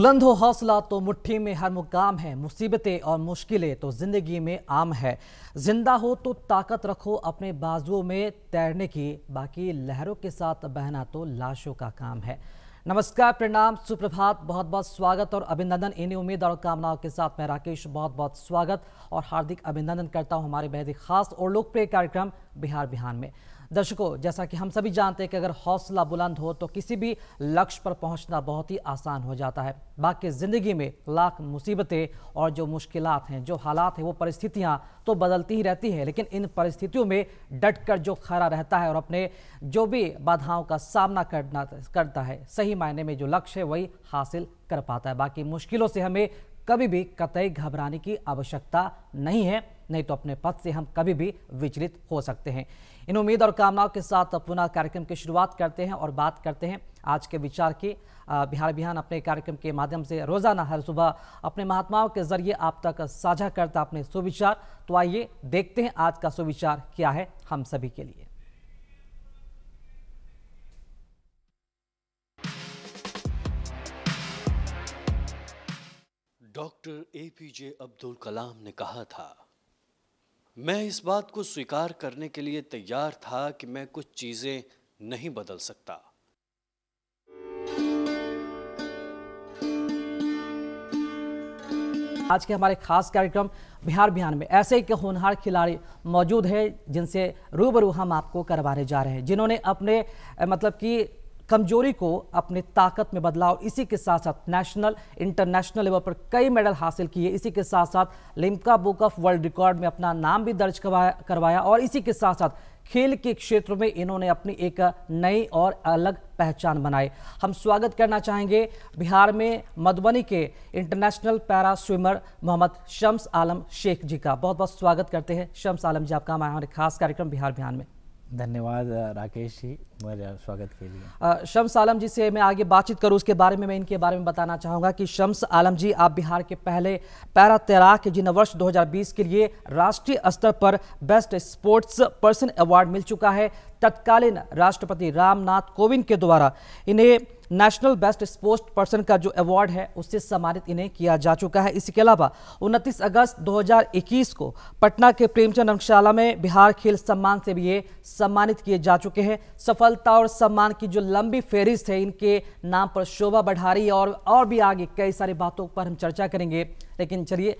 बुलंद हो हौसला तो मुट्ठी में हर मुकाम है मुसीबतें और मुश्किलें तो ज़िंदगी में आम है जिंदा हो तो ताकत रखो अपने बाजुओं में तैरने की बाकी लहरों के साथ बहना तो लाशों का काम है नमस्कार प्रणाम सुप्रभात बहुत बहुत स्वागत और अभिनंदन इन्हीं उम्मीद और कामनाओं के साथ मैं राकेश बहुत बहुत स्वागत और हार्दिक अभिनंदन करता हूं हमारे बेहद खास और लोकप्रिय कार्यक्रम बिहार बिहान में दर्शकों जैसा कि हम सभी जानते हैं कि अगर हौसला बुलंद हो तो किसी भी लक्ष्य पर पहुंचना बहुत ही आसान हो जाता है बाकी ज़िंदगी में लाख मुसीबतें और जो मुश्किल हैं जो हालात हैं वो परिस्थितियाँ तो बदलती ही रहती हैं लेकिन इन परिस्थितियों में डट कर जो खड़ा रहता है और अपने जो भी बाधाओं का सामना करना करता है सही मायने में जो लक्ष्य है वही हासिल कर पाता है बाकी मुश्किलों से हमें कभी भी कतई घबराने की आवश्यकता नहीं है नहीं तो अपने पद से हम कभी भी विचलित हो सकते हैं इन उम्मीद और कामनाओं के साथ पुनः कार्यक्रम की शुरुआत करते हैं और बात करते हैं आज के विचार की बिहार बिहान अपने कार्यक्रम के माध्यम से रोजाना हर सुबह अपने महात्माओं के जरिए आप तक साझा करता अपने सुविचार तो आइए देखते हैं आज का सुविचार क्या है हम सभी के लिए डॉक्टर एपीजे अब्दुल कलाम ने कहा था मैं इस बात को स्वीकार करने के लिए तैयार था कि मैं कुछ चीजें नहीं बदल सकता आज के हमारे खास कार्यक्रम बिहार बिहार में ऐसे एक होनहार खिलाड़ी मौजूद है जिनसे रूबरू हम आपको करवाने जा रहे हैं जिन्होंने अपने मतलब कि कमजोरी को अपनी ताकत में बदलाव इसी के साथ साथ नेशनल इंटरनेशनल लेवल पर कई मेडल हासिल किए इसी के साथ साथ Limca book of world record में अपना नाम भी दर्ज करवाया और इसी के साथ साथ खेल के क्षेत्र में इन्होंने अपनी एक नई और अलग पहचान बनाई हम स्वागत करना चाहेंगे बिहार में मधुबनी के international para swimmer Mohammad Shams Alam Shaikh ji का बहुत बहुत स्वागत करते हैं शम्स आलम जी आपका हमारे खास कार्यक्रम बिहार बिहार में धन्यवाद राकेश जी मेरे स्वागत के लिए शम्स आलम जी से मैं आगे बातचीत करूं उसके बारे में मैं इनके बारे में बताना चाहूंगा कि शम्स आलम जी आप बिहार के पहले पैरा तैराक जिन्हें वर्ष 2020 के लिए राष्ट्रीय स्तर पर बेस्ट स्पोर्ट्स पर्सन अवार्ड मिल चुका है तत्कालीन राष्ट्रपति रामनाथ कोविंद के द्वारा इन्हें नेशनल बेस्ट स्पोर्ट्स पर्सन का जो अवार्ड है उससे सम्मानित इन्हें किया जा चुका है इसके अलावा 29 अगस्त 2021 को पटना के प्रेमचंद रंगशाला में बिहार खेल सम्मान से भी ये सम्मानित किए जा चुके हैं सफलता और सम्मान की जो लंबी फेरिस्त है इनके नाम पर शोभा बढ़ारी और और भी आगे कई सारी बातों पर हम चर्चा करेंगे लेकिन चलिए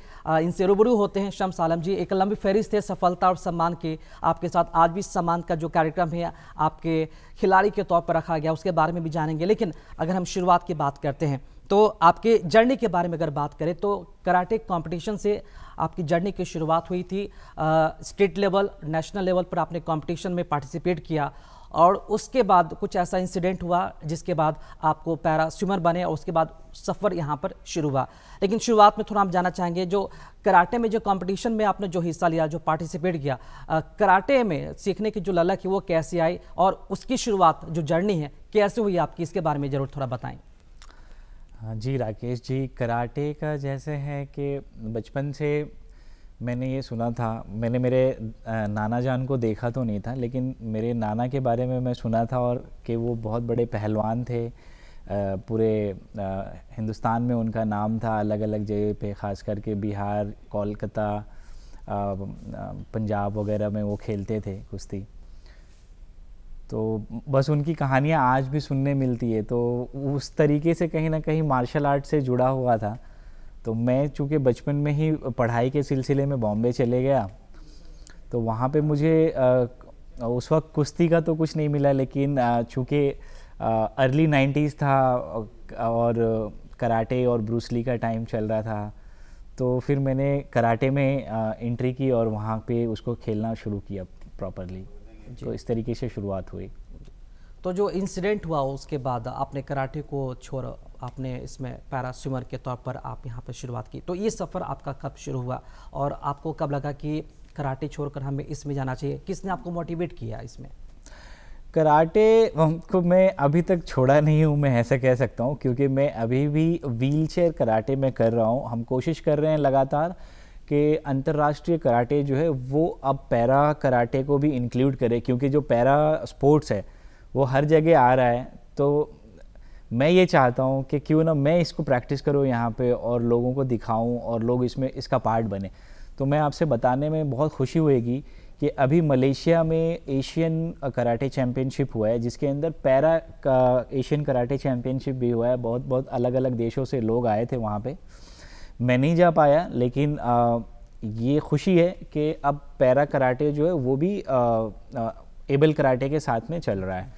इनसे रूबरू होते हैं शम्स आलम जी एक लंबी फहरिस्त है सफलता और सम्मान के आपके साथ आज भी सम्मान का जो कार्यक्रम है आपके खिलाड़ी के तौर पर रखा गया उसके बारे में भी जानेंगे लेकिन अगर हम शुरुआत की बात करते हैं तो आपके जर्नी के बारे में अगर बात करें तो कराटे कंपटीशन से आपकी जर्नी की शुरुआत हुई थी स्टेट लेवल नेशनल लेवल पर आपने कंपटीशन में पार्टिसिपेट किया और उसके बाद कुछ ऐसा इंसिडेंट हुआ जिसके बाद आपको पैरा स्विमर बने और उसके बाद सफ़र यहाँ पर शुरू हुआ लेकिन शुरुआत में थोड़ा हम जाना चाहेंगे जो कराटे में जो कंपटीशन में आपने जो हिस्सा लिया जो पार्टिसिपेट किया कराटे में सीखने की जो ललक है वो कैसे आई और उसकी शुरुआत जो जर्नी है कैसे हुई आपकी इसके बारे में ज़रूर थोड़ा बताएँ हाँ जी राकेश जी कराटे का जैसे है कि बचपन से मैंने ये सुना था मैंने मेरे नाना जान को देखा तो नहीं था लेकिन मेरे नाना के बारे में मैं सुना था और कि वो बहुत बड़े पहलवान थे पूरे हिंदुस्तान में उनका नाम था अलग अलग जगह पे ख़ास करके बिहार कोलकाता पंजाब वगैरह में वो खेलते थे कुश्ती तो बस उनकी कहानियाँ आज भी सुनने मिलती है तो उस तरीके से कहीं ना कहीं मार्शल आर्ट से जुड़ा हुआ था तो मैं चूँकि बचपन में ही पढ़ाई के सिलसिले में बॉम्बे चले गया तो वहाँ पे मुझे आ, उस वक्त कुश्ती का तो कुछ नहीं मिला लेकिन चूँकि अर्ली नाइन्टीज़ था और कराटे और ब्रूसली का टाइम चल रहा था तो फिर मैंने कराटे में आ, एंट्री की और वहाँ पे उसको खेलना शुरू किया प्रॉपरली तो इस तरीके से शुरुआत हुई तो जो इंसिडेंट हुआ उसके बाद आपने कराटे को छोड़ा आपने इसमें पैरा स्विमर के तौर पर आप यहाँ पर शुरुआत की तो ये सफ़र आपका कब शुरू हुआ और आपको कब लगा कि कराटे छोड़कर हमें इसमें जाना चाहिए किसने आपको मोटिवेट किया इसमें कराटे को मैं अभी तक छोड़ा नहीं हूँ मैं ऐसा कह सकता हूँ क्योंकि मैं अभी भी व्हीलचेयर कराटे में कर रहा हूँ हम कोशिश कर रहे हैं लगातार कि अंतर्राष्ट्रीय कराटे जो है वो अब पैरा कराटे को भी इंक्लूड करे क्योंकि जो पैरा स्पोर्ट्स है वो हर जगह आ रहा है तो मैं ये चाहता हूँ कि क्यों ना मैं इसको प्रैक्टिस करूँ यहाँ पे और लोगों को दिखाऊँ और लोग इसमें इसका पार्ट बने तो मैं आपसे बताने में बहुत खुशी होएगी कि अभी मलेशिया में एशियन कराटे चैम्पियनशिप हुआ है जिसके अंदर पैरा का एशियन कराटे चैम्पियनशिप भी हुआ है बहुत बहुत अलग अलग देशों से लोग आए थे वहाँ पर मैं नहीं जा पाया लेकिन आ, ये खुशी है कि अब पैरा कराटे जो है वो भी आ, आ, एबल कराटे के साथ में चल रहा है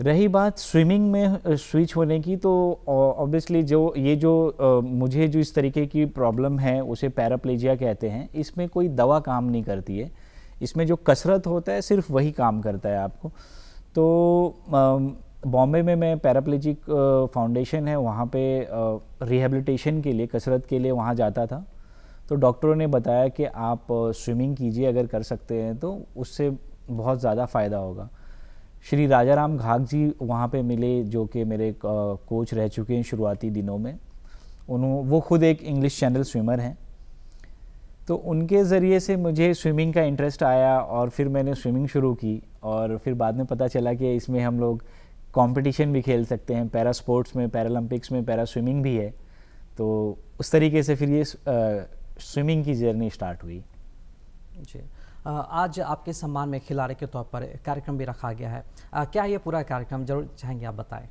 रही बात स्विमिंग में स्विच होने की तो ऑब्वियसली जो ये जो आ, मुझे जो इस तरीके की प्रॉब्लम है उसे पैराप्लेजिया कहते हैं इसमें कोई दवा काम नहीं करती है इसमें जो कसरत होता है सिर्फ वही काम करता है आपको तो बॉम्बे में मैं पैराप्लेजिक फाउंडेशन है वहाँ पे रिहेबिलिटेशन के लिए कसरत के लिए वहाँ जाता था तो डॉक्टरों ने बताया कि आप स्विमिंग कीजिए अगर कर सकते हैं तो उससे बहुत ज़्यादा फ़ायदा होगा श्री राजाराम घाघ जी वहाँ पे मिले जो कि मेरे कोच रह चुके हैं शुरुआती दिनों में उन्हों वो खुद एक इंग्लिश चैनल स्विमर हैं तो उनके ज़रिए से मुझे स्विमिंग का इंटरेस्ट आया और फिर मैंने स्विमिंग शुरू की और फिर बाद में पता चला कि इसमें हम लोग कंपटीशन भी खेल सकते हैं पैरा स्पोर्ट्स में पैरालंपिक्स में पैरा स्विमिंग भी है तो उस तरीके से फिर ये स्विमिंग की जर्नी स्टार्ट हुई जी आज आपके सम्मान में खिलाड़ी के तौर पर कार्यक्रम भी रखा गया है क्या ये पूरा कार्यक्रम जरूर चाहेंगे आप बताएं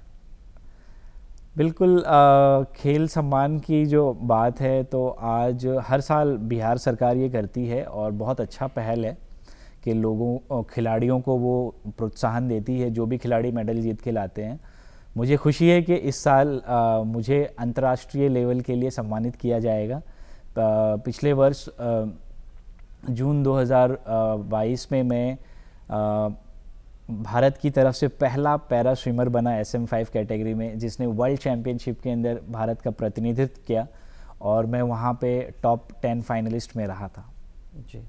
बिल्कुल आ, खेल सम्मान की जो बात है तो आज हर साल बिहार सरकार ये करती है और बहुत अच्छा पहल है कि लोगों खिलाड़ियों को वो प्रोत्साहन देती है जो भी खिलाड़ी मेडल जीत के लाते हैं मुझे खुशी है कि इस साल आ, मुझे अंतर्राष्ट्रीय लेवल के लिए सम्मानित किया जाएगा पिछले वर्ष आ, जून 2022 में मैं भारत की तरफ से पहला पैरा स्विमर बना एस एम फाइव कैटेगरी में जिसने वर्ल्ड चैम्पियनशिप के अंदर भारत का प्रतिनिधित्व किया और मैं वहाँ पे टॉप टेन फाइनलिस्ट में रहा था जी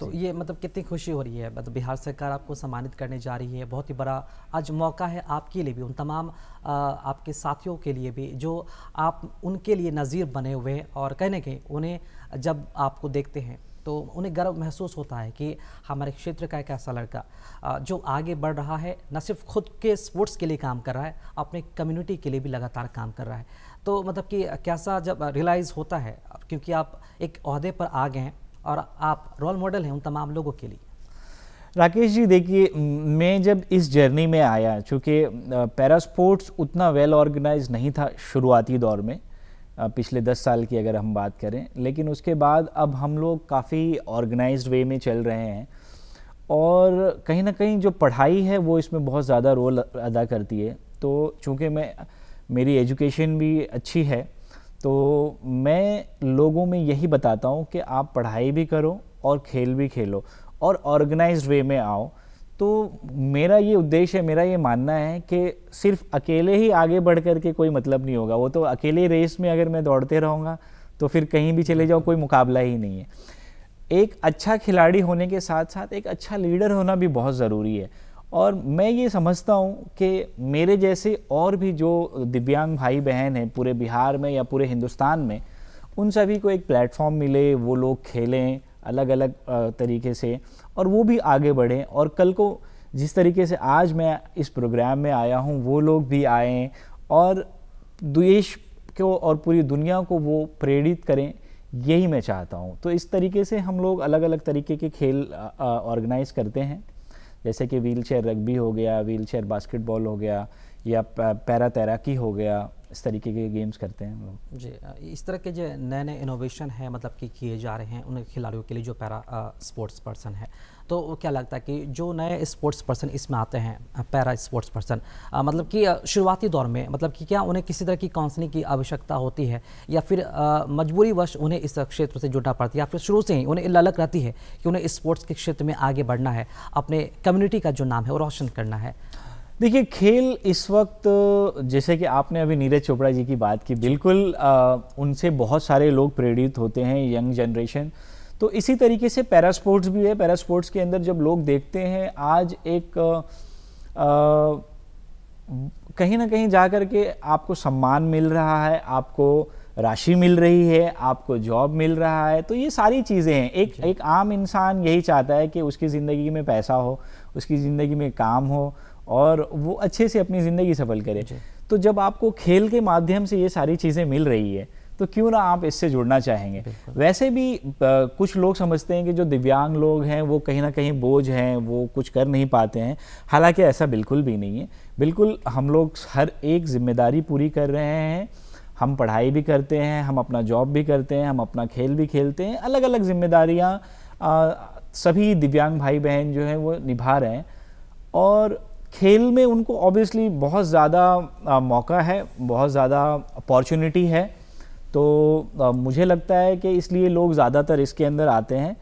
तो जी। ये मतलब कितनी खुशी हो रही है मतलब बिहार सरकार आपको सम्मानित करने जा रही है बहुत ही बड़ा आज मौका है आपके लिए भी उन तमाम आ, आपके साथियों के लिए भी जो आप उनके लिए नज़ीर बने हुए हैं और कहीं ना कहीं उन्हें जब आपको देखते हैं तो उन्हें गर्व महसूस होता है कि हमारे क्षेत्र का एक ऐसा लड़का जो आगे बढ़ रहा है न सिर्फ खुद के स्पोर्ट्स के लिए काम कर रहा है अपने कम्युनिटी के लिए भी लगातार काम कर रहा है तो मतलब कि कैसा जब रियलाइज़ होता है क्योंकि आप एक अहदे पर आ गए हैं और आप रोल मॉडल हैं उन तमाम लोगों के लिए राकेश जी देखिए मैं जब इस जर्नी में आया चूँकि पैरा स्पोर्ट्स उतना वेल ऑर्गेनाइज नहीं था शुरुआती दौर में पिछले दस साल की अगर हम बात करें लेकिन उसके बाद अब हम लोग काफ़ी ऑर्गेनाइज वे में चल रहे हैं और कहीं ना कहीं जो पढ़ाई है वो इसमें बहुत ज़्यादा रोल अदा करती है तो चूँकि मैं मेरी एजुकेशन भी अच्छी है तो मैं लोगों में यही बताता हूँ कि आप पढ़ाई भी करो और खेल भी खेलो और ऑर्गेनाइज्ड वे में आओ तो मेरा ये उद्देश्य है मेरा ये मानना है कि सिर्फ अकेले ही आगे बढ़ कर के कोई मतलब नहीं होगा वो तो अकेले रेस में अगर मैं दौड़ते रहूँगा तो फिर कहीं भी चले जाओ कोई मुकाबला ही नहीं है एक अच्छा खिलाड़ी होने के साथ साथ एक अच्छा लीडर होना भी बहुत ज़रूरी है और मैं ये समझता हूँ कि मेरे जैसे और भी जो दिव्यांग भाई बहन हैं पूरे बिहार में या पूरे हिंदुस्तान में उन सभी को एक प्लेटफॉर्म मिले वो लोग खेलें अलग अलग तरीके से और वो भी आगे बढ़ें और कल को जिस तरीके से आज मैं इस प्रोग्राम में आया हूँ वो लोग भी आएँ और देश को और पूरी दुनिया को वो प्रेरित करें यही मैं चाहता हूँ तो इस तरीके से हम लोग अलग अलग तरीके के खेल ऑर्गेनाइज करते हैं जैसे कि व्हील चेयर रग्बी हो गया व्हील चेयर बास्केटबॉल हो गया या पैरा तैराकी हो गया इस तरीके के गेम्स करते हैं लोग जी इस तरह के जो नए नए इनोवेशन हैं मतलब कि किए जा रहे हैं उन खिलाड़ियों के लिए जो पैरा स्पोर्ट्स पर्सन है तो क्या लगता है कि जो नए स्पोर्ट्स पर्सन इसमें आते हैं पैरा स्पोर्ट्स पर्सन मतलब कि शुरुआती दौर में मतलब कि क्या उन्हें किसी तरह की काउंसलिंग की आवश्यकता होती है या फिर मजबूरीवश उन्हें इस क्षेत्र से जुड़ना पड़ता है या फिर शुरू से ही उन्हें ललक रहती है कि उन्हें स्पोर्ट्स के क्षेत्र में आगे बढ़ना है अपने कम्युनिटी का जो नाम है वो रोशन करना है देखिए खेल इस वक्त जैसे कि आपने अभी नीरज चोपड़ा जी की बात की बिल्कुल आ, उनसे बहुत सारे लोग प्रेरित होते हैं यंग जनरेशन तो इसी तरीके से पैरा स्पोर्ट्स भी है पैरा स्पोर्ट्स के अंदर जब लोग देखते हैं आज एक आ, कहीं ना कहीं जा कर के आपको सम्मान मिल रहा है आपको राशि मिल रही है आपको जॉब मिल रहा है तो ये सारी चीज़ें हैं एक एक आम इंसान यही चाहता है कि उसकी ज़िंदगी में पैसा हो उसकी ज़िंदगी में काम हो और वो अच्छे से अपनी ज़िंदगी सफल करे तो जब आपको खेल के माध्यम से ये सारी चीज़ें मिल रही है तो क्यों ना आप इससे जुड़ना चाहेंगे वैसे भी आ, कुछ लोग समझते हैं कि जो दिव्यांग लोग हैं वो कहीं ना कहीं बोझ हैं वो कुछ कर नहीं पाते हैं हालांकि ऐसा बिल्कुल भी नहीं है बिल्कुल हम लोग हर एक जिम्मेदारी पूरी कर रहे हैं हम पढ़ाई भी करते हैं हम अपना जॉब भी करते हैं हम अपना खेल भी खेलते हैं अलग अलग जिम्मेदारियाँ सभी दिव्यांग भाई बहन जो हैं वो निभा रहे हैं और खेल में उनको ऑब्वियसली बहुत ज़्यादा मौका है बहुत ज़्यादा अपॉर्चुनिटी है तो आ, मुझे लगता है कि इसलिए लोग ज़्यादातर इसके अंदर आते हैं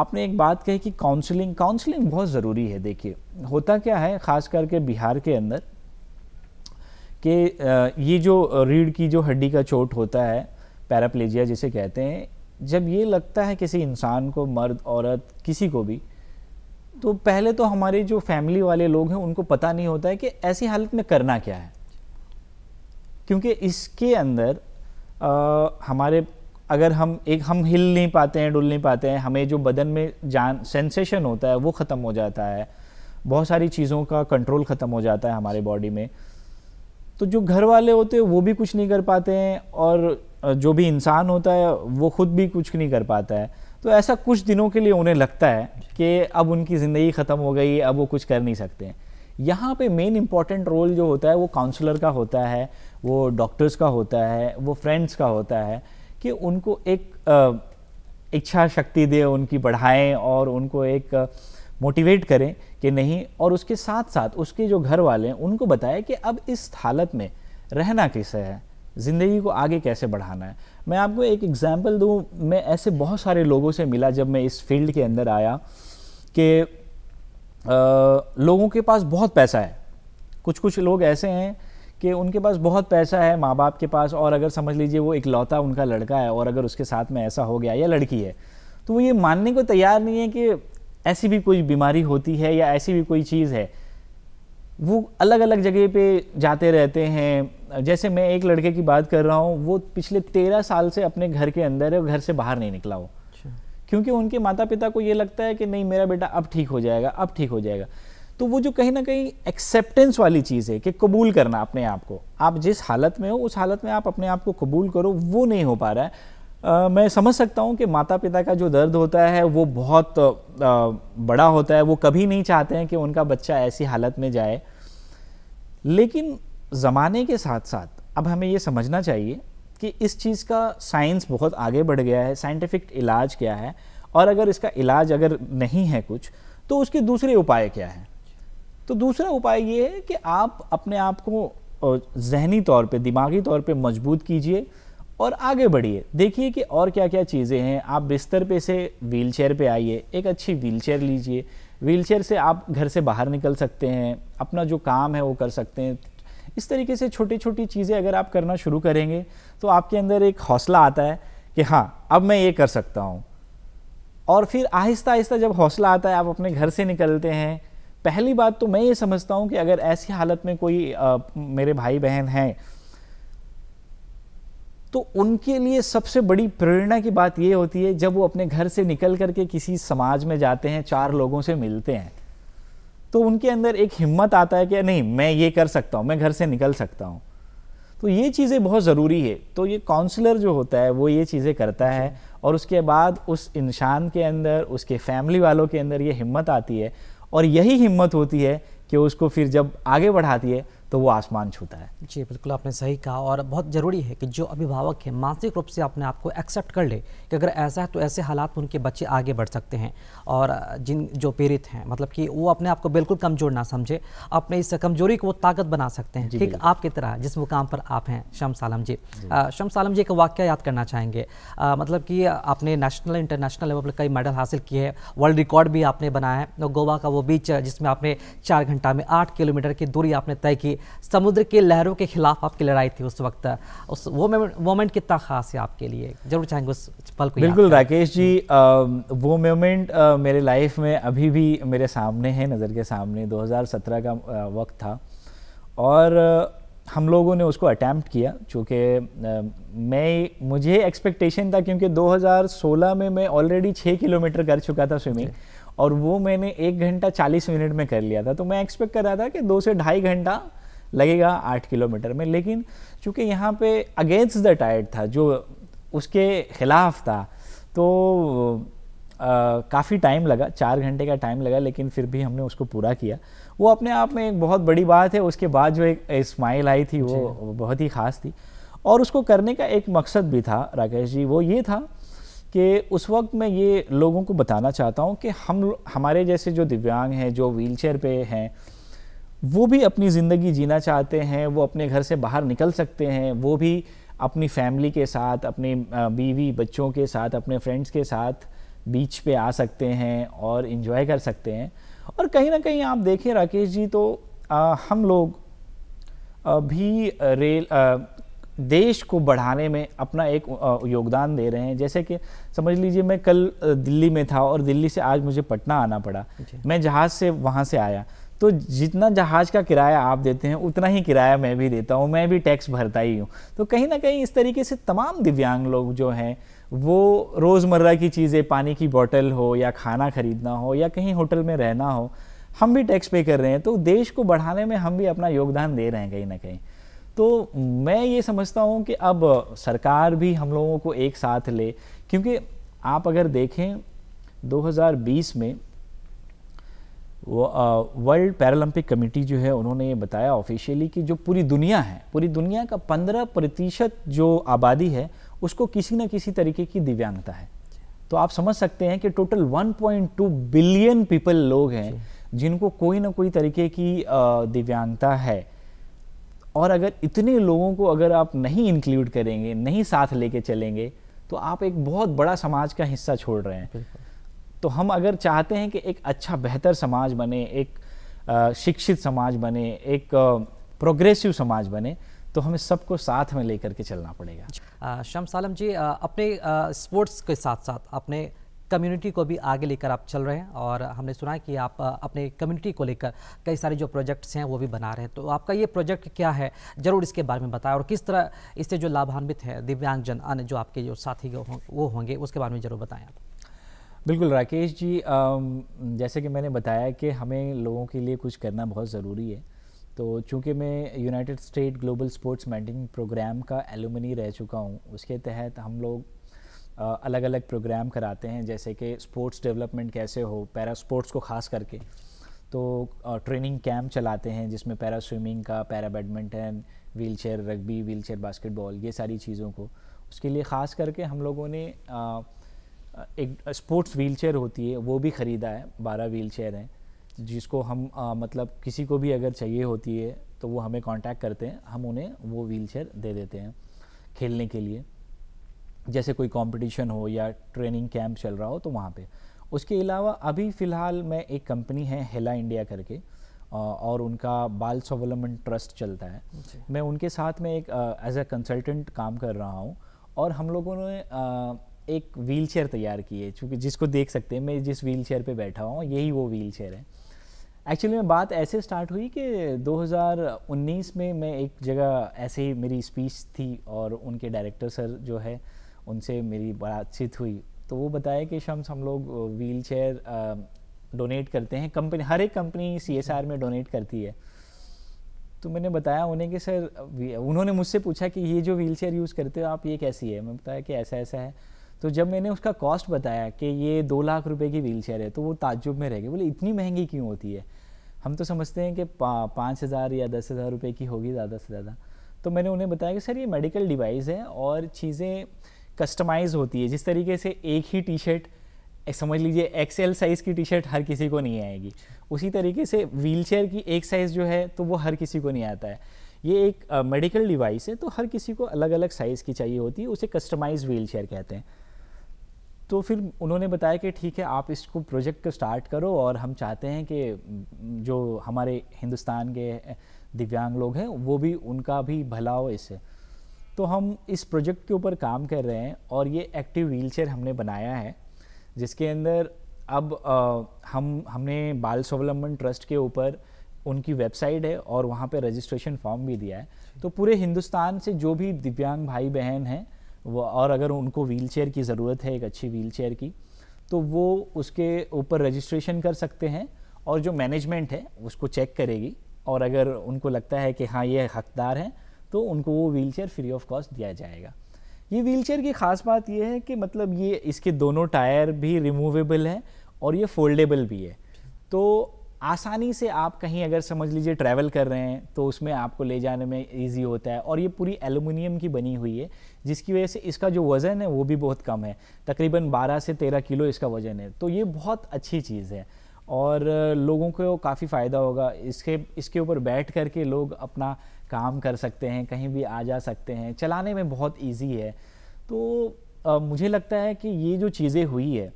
आपने एक बात कही कि काउंसलिंग काउंसलिंग बहुत ज़रूरी है देखिए होता क्या है ख़ास करके बिहार के अंदर कि ये जो रीढ़ की जो हड्डी का चोट होता है पैराप्लेजिया जिसे कहते हैं जब ये लगता है किसी इंसान को मर्द औरत किसी को भी तो पहले तो हमारे जो फैमिली वाले लोग हैं उनको पता नहीं होता है कि ऐसी हालत में करना क्या है क्योंकि इसके अंदर आ, हमारे अगर हम एक हम हिल नहीं पाते हैं डुल नहीं पाते हैं हमें जो बदन में जान सेंसेशन होता है वो ख़त्म हो जाता है बहुत सारी चीज़ों का कंट्रोल ख़त्म हो जाता है हमारे बॉडी में तो जो घर वाले होते हैं वो भी कुछ नहीं कर पाते हैं और जो भी इंसान होता है वो खुद भी कुछ नहीं कर पाता है तो ऐसा कुछ दिनों के लिए उन्हें लगता है कि अब उनकी ज़िंदगी ख़त्म हो गई अब वो कुछ कर नहीं सकते यहाँ पे मेन इम्पॉर्टेंट रोल जो होता है वो काउंसलर का होता है वो डॉक्टर्स का होता है वो फ्रेंड्स का होता है कि उनको एक इच्छा शक्ति दे उनकी बढ़ाएं और उनको एक मोटिवेट करें कि नहीं और उसके साथ साथ उसके जो घर वाले हैं उनको बताएं कि अब इस हालत में रहना कैसे है ज़िंदगी को आगे कैसे बढ़ाना है मैं आपको एक एग्ज़ाम्पल दूँ मैं ऐसे बहुत सारे लोगों से मिला जब मैं इस फील्ड के अंदर आया कि लोगों के पास बहुत पैसा है कुछ कुछ लोग ऐसे हैं कि उनके पास बहुत पैसा है माँ बाप के पास और अगर समझ लीजिए वो इकलौता उनका लड़का है और अगर उसके साथ में ऐसा हो गया या लड़की है तो वो ये मानने को तैयार नहीं है कि ऐसी भी कोई बीमारी होती है या ऐसी भी कोई चीज़ है वो अलग अलग जगह पे जाते रहते हैं जैसे मैं एक लड़के की बात कर रहा हूँ वो पिछले तेरह साल से अपने घर के अंदर है घर से बाहर नहीं निकला हो अच्छा। क्योंकि उनके माता पिता को ये लगता है कि नहीं मेरा बेटा अब ठीक हो जाएगा अब ठीक हो जाएगा तो वो जो कहीं ना कहीं एक्सेप्टेंस वाली चीज़ है कि कबूल करना अपने आप को आप जिस हालत में हो उस हालत में आप अपने आप को कबूल करो वो नहीं हो पा रहा है Uh, मैं समझ सकता हूँ कि माता पिता का जो दर्द होता है वो बहुत uh, बड़ा होता है वो कभी नहीं चाहते हैं कि उनका बच्चा ऐसी हालत में जाए लेकिन ज़माने के साथ साथ अब हमें ये समझना चाहिए कि इस चीज़ का साइंस बहुत आगे बढ़ गया है साइंटिफिक इलाज क्या है और अगर इसका इलाज अगर नहीं है कुछ तो उसके दूसरे उपाय क्या हैं तो दूसरा उपाय ये है कि आप अपने आप को जहनी तौर पे दिमागी तौर पे मजबूत कीजिए और आगे बढ़िए देखिए कि और क्या क्या चीज़ें हैं आप बिस्तर पे से व्हीलचेयर पे आइए एक अच्छी व्हीलचेयर लीजिए व्हीलचेयर से आप घर से बाहर निकल सकते हैं अपना जो काम है वो कर सकते हैं इस तरीके से छोटी छोटी चीज़ें अगर आप करना शुरू करेंगे तो आपके अंदर एक हौसला आता है कि हाँ अब मैं ये कर सकता हूँ और फिर आहिस्ता आहिस्ता जब हौसला आता है आप अपने घर से निकलते हैं पहली बात तो मैं ये समझता हूँ कि अगर ऐसी हालत में कोई आ, मेरे भाई बहन हैं तो उनके लिए सबसे बड़ी प्रेरणा की बात ये होती है जब वो अपने घर से निकल करके किसी समाज में जाते हैं चार लोगों से मिलते हैं तो उनके अंदर एक हिम्मत आता है कि नहीं मैं ये कर सकता हूँ मैं घर से निकल सकता हूँ तो ये चीज़ें बहुत ज़रूरी है तो ये काउंसलर जो होता है वो ये चीज़ें करता है और उसके बाद उस इंसान के अंदर उसके फैमिली वालों के अंदर ये हिम्मत आती है और यही हिम्मत होती है कि उसको फिर जब आगे बढ़ाती है तो वो आसमान छूता है जी बिल्कुल आपने सही कहा और बहुत ज़रूरी है कि जो अभिभावक है मानसिक रूप से अपने आप को एक्सेप्ट कर ले कि अगर ऐसा है तो ऐसे हालात में उनके बच्चे आगे बढ़ सकते हैं और जिन जो पीड़ित हैं मतलब कि वो अपने आप को बिल्कुल कमज़ोर ना समझे अपने इस कमज़ोरी को वो ताकत बना सकते हैं ठीक आपकी तरह जिस मुकाम पर आप हैं शम्स आलम जी, जी। शम्स आलम जी एक वाक्य याद करना चाहेंगे मतलब कि आपने नेशनल इंटरनेशनल लेवल पर कई मेडल हासिल किए हैं वर्ल्ड रिकॉर्ड भी आपने बनाया है गोवा का वो बीच जिसमें आपने चार घंटा में आठ किलोमीटर की दूरी आपने तय की समुद्र के लहरों के खिलाफ आपकी लड़ाई थी उस वक्त उस वो मोमेंट कितना खास है आपके लिए जरूर चाहेंगे उस पल को बिल्कुल राकेश जी आ, हम्म। वो मोमेंट मेरे लाइफ में अभी भी मेरे सामने है नज़र के सामने 2017 का वक्त था और हम लोगों ने उसको अटैम्प्ट किया चूँकि मैं मुझे एक्सपेक्टेशन था क्योंकि 2016 में मैं ऑलरेडी छः किलोमीटर कर चुका था स्विमिंग और वो मैंने एक घंटा 40 मिनट में कर लिया था तो मैं एक्सपेक्ट कर रहा था कि दो से ढाई घंटा लगेगा आठ किलोमीटर में लेकिन चूँकि यहाँ पे अगेंस्ट द टाइड था जो उसके खिलाफ था तो काफ़ी टाइम लगा चार घंटे का टाइम लगा लेकिन फिर भी हमने उसको पूरा किया वो अपने आप में एक बहुत बड़ी बात है उसके बाद जो एक स्माइल आई थी वो बहुत ही ख़ास थी और उसको करने का एक मकसद भी था राकेश जी वो ये था कि उस वक्त मैं ये लोगों को बताना चाहता हूँ कि हम हमारे जैसे जो दिव्यांग हैं जो व्हील चेयर पर हैं वो भी अपनी ज़िंदगी जीना चाहते हैं वो अपने घर से बाहर निकल सकते हैं वो भी अपनी फैमिली के साथ अपने बीवी बच्चों के साथ अपने फ्रेंड्स के साथ बीच पे आ सकते हैं और इन्जॉय कर सकते हैं और कहीं ना कहीं आप देखें राकेश जी तो आ, हम लोग भी रेल आ, देश को बढ़ाने में अपना एक योगदान दे रहे हैं जैसे कि समझ लीजिए मैं कल दिल्ली में था और दिल्ली से आज मुझे पटना आना पड़ा मैं जहाज़ से वहाँ से आया तो जितना जहाज़ का किराया आप देते हैं उतना ही किराया मैं भी देता हूँ मैं भी टैक्स भरता ही हूँ तो कहीं ना कहीं इस तरीके से तमाम दिव्यांग लोग जो हैं वो रोज़मर्रा की चीज़ें पानी की बोतल हो या खाना ख़रीदना हो या कहीं होटल में रहना हो हम भी टैक्स पे कर रहे हैं तो देश को बढ़ाने में हम भी अपना योगदान दे रहे हैं कहीं ना कहीं तो मैं ये समझता हूँ कि अब सरकार भी हम लोगों को एक साथ ले क्योंकि आप अगर देखें 2020 में वर्ल्ड पैरालंपिक कमेटी जो है उन्होंने ये बताया ऑफिशियली कि जो पूरी दुनिया है पूरी दुनिया का पंद्रह प्रतिशत जो आबादी है उसको किसी न किसी तरीके की दिव्यांगता है तो आप समझ सकते हैं कि टोटल 1.2 बिलियन पीपल लोग हैं जिनको कोई ना कोई तरीके की दिव्यांगता है और अगर इतने लोगों को अगर आप नहीं इंक्लूड करेंगे नहीं साथ लेके चलेंगे तो आप एक बहुत बड़ा समाज का हिस्सा छोड़ रहे हैं तो हम अगर चाहते हैं कि एक अच्छा बेहतर समाज बने एक शिक्षित समाज बने एक प्रोग्रेसिव समाज बने तो हमें सबको साथ में लेकर के चलना पड़ेगा शम सालम जी अपने स्पोर्ट्स के साथ साथ अपने कम्युनिटी को भी आगे लेकर आप चल रहे हैं और हमने सुना है कि आप अपने कम्युनिटी को लेकर कई सारे जो प्रोजेक्ट्स हैं वो भी बना रहे हैं तो आपका ये प्रोजेक्ट क्या है ज़रूर इसके बारे में बताएं और किस तरह इससे जो लाभान्वित है दिव्यांगजन अन्य जो आपके जो साथी वो होंगे उसके बारे में ज़रूर बताएं आप बिल्कुल राकेश जी जैसे कि मैंने बताया कि हमें लोगों के लिए कुछ करना बहुत ज़रूरी है तो चूँकि मैं United State global sports mentoring programme का एलुमनी रह चुका हूँ उसके तहत हम लोग अलग अलग प्रोग्राम कराते हैं जैसे कि स्पोर्ट्स डेवलपमेंट कैसे हो पैरा स्पोर्ट्स को ख़ास करके तो ट्रेनिंग कैंप चलाते हैं जिसमें पैरा स्विमिंग का para badminton wheelchair rugby wheelchair basketball ये सारी चीज़ों को उसके लिए ख़ास करके हम लोगों ने आ, एक स्पोर्ट्स व्हीलचेयर होती है वो भी ख़रीदा है बारह व्हीलचेयर हैं जिसको हम आ, मतलब किसी को भी अगर चाहिए होती है तो वो हमें कांटेक्ट करते हैं हम उन्हें वो व्हीलचेयर दे देते हैं खेलने के लिए जैसे कोई कंपटीशन हो या ट्रेनिंग कैंप चल रहा हो तो वहाँ पे उसके अलावा अभी फ़िलहाल मैं एक कंपनी है हेला इंडिया करके और उनका बाल स्वावलंबन ट्रस्ट चलता है मैं उनके साथ में एक एज ए कंसल्टेंट काम कर रहा हूँ और हम लोगों ने एक व्हील चेयर तैयार की है चूँकि जिसको देख सकते हैं मैं जिस व्हील चेयर पर बैठा हूँ यही वो व्हील चेयर है एक्चुअली में बात ऐसे स्टार्ट हुई कि 2019 में मैं एक जगह ऐसे ही मेरी स्पीच थी और उनके डायरेक्टर सर जो है उनसे मेरी बातचीत हुई तो वो बताया कि शम्स हम लोग व्हील चेयर डोनेट करते हैं कंपनी हर एक कंपनी सी में डोनेट करती है तो मैंने बताया उन्हें कि सर उन्होंने मुझसे पूछा कि ये जो व्हील चेयर यूज़ करते हो आप ये कैसी है मैं बताया कि ऐसा ऐसा है तो जब मैंने उसका कॉस्ट बताया कि ये दो लाख रुपए की व्हील चेयर है तो वो ताजुब में रह गए बोले इतनी महंगी क्यों होती है हम तो समझते हैं कि पा, पाँच हज़ार या दस हज़ार रुपये की होगी ज़्यादा से ज़्यादा तो मैंने उन्हें बताया कि सर ये मेडिकल डिवाइस है और चीज़ें कस्टमाइज़ होती है जिस तरीके से एक ही टी शर्ट समझ लीजिए एक्सेल साइज़ की टी शर्ट हर किसी को नहीं आएगी उसी तरीके से चेयर की एक साइज़ जो है तो वो हर किसी को नहीं आता है ये एक मेडिकल डिवाइस है तो हर किसी को अलग अलग साइज़ की चाहिए होती है उसे कस्टमाइज़ व्हील कहते हैं तो फिर उन्होंने बताया कि ठीक है आप इसको प्रोजेक्ट को स्टार्ट करो और हम चाहते हैं कि जो हमारे हिंदुस्तान के दिव्यांग लोग हैं वो भी उनका भी भला हो इससे तो हम इस प्रोजेक्ट के ऊपर काम कर रहे हैं और ये एक्टिव व्हीलचेयर हमने बनाया है जिसके अंदर अब आ, हम हमने बाल स्वावलंबन ट्रस्ट के ऊपर उनकी वेबसाइट है और वहाँ पर रजिस्ट्रेशन फॉर्म भी दिया है तो पूरे हिंदुस्तान से जो भी दिव्यांग भाई बहन हैं वो और अगर उनको व्हील चेयर की ज़रूरत है एक अच्छी व्हील चेयर की तो वो उसके ऊपर रजिस्ट्रेशन कर सकते हैं और जो मैनेजमेंट है उसको चेक करेगी और अगर उनको लगता है कि हाँ ये हकदार हैं तो उनको वो wheelchair free of cost दिया जाएगा ये व्हील चेयर की ख़ास बात यह है कि मतलब ये इसके दोनों टायर भी रिमूवेबल हैं और ये फोल्डेबल भी है तो आसानी से आप कहीं अगर समझ लीजिए ट्रैवल कर रहे हैं तो उसमें आपको ले जाने में ईजी होता है और ये पूरी एलुमिनियम की बनी हुई है जिसकी वजह से इसका जो वज़न है वो भी बहुत कम है तकरीबन 12 से 13 किलो इसका वज़न है तो ये बहुत अच्छी चीज़ है और लोगों को काफ़ी फ़ायदा होगा इसके इसके ऊपर बैठ कर के लोग अपना काम कर सकते हैं कहीं भी आ जा सकते हैं चलाने में बहुत ईजी है तो आ, मुझे लगता है कि ये जो चीज़ें हुई है